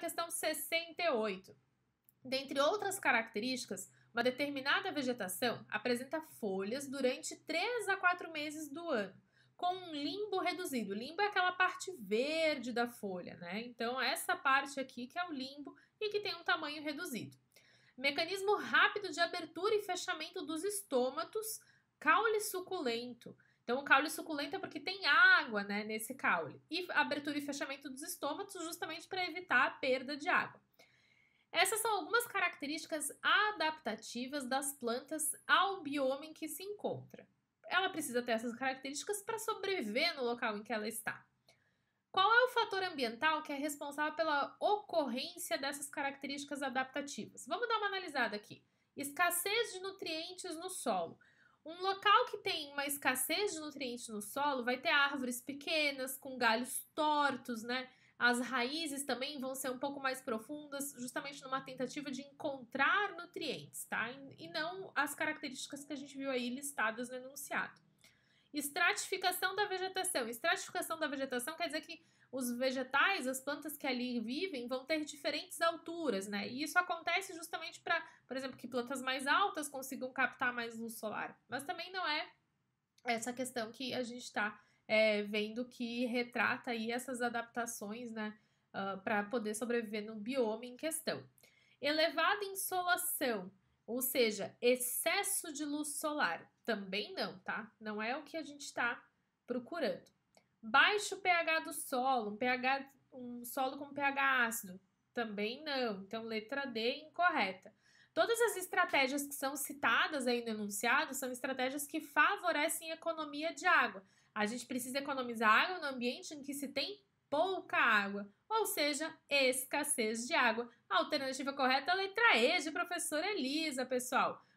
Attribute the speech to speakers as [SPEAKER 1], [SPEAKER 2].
[SPEAKER 1] questão 68. Dentre outras características, uma determinada vegetação apresenta folhas durante 3 a 4 meses do ano, com um limbo reduzido. O limbo é aquela parte verde da folha, né? Então, essa parte aqui que é o limbo e que tem um tamanho reduzido. Mecanismo rápido de abertura e fechamento dos estômatos, caule suculento. Então, o caule suculento é porque tem água né, nesse caule. E abertura e fechamento dos estômatos, justamente para evitar a perda de água. Essas são algumas características adaptativas das plantas ao bioma em que se encontra. Ela precisa ter essas características para sobreviver no local em que ela está. Qual é o fator ambiental que é responsável pela ocorrência dessas características adaptativas? Vamos dar uma analisada aqui. Escassez de nutrientes no solo. Um local que tem uma escassez de nutrientes no solo vai ter árvores pequenas, com galhos tortos, né? As raízes também vão ser um pouco mais profundas, justamente numa tentativa de encontrar nutrientes, tá? E não as características que a gente viu aí listadas no enunciado. Estratificação da vegetação. Estratificação da vegetação quer dizer que os vegetais, as plantas que ali vivem, vão ter diferentes alturas, né? E isso acontece justamente para por exemplo, que plantas mais altas consigam captar mais luz solar. Mas também não é essa questão que a gente está é, vendo que retrata aí essas adaptações, né, uh, ah, para poder sobreviver no bioma em questão. Elevada insolação, ou seja, excesso de luz solar, também não, tá? Não é o que a gente está procurando. Baixo pH do solo, um, pH, um solo com pH ácido, também não. Então, letra D incorreta. Todas as estratégias que são citadas aí no enunciado são estratégias que favorecem a economia de água. A gente precisa economizar água no ambiente em que se tem pouca água, ou seja, escassez de água. A alternativa correta é a letra E de professora Elisa, pessoal.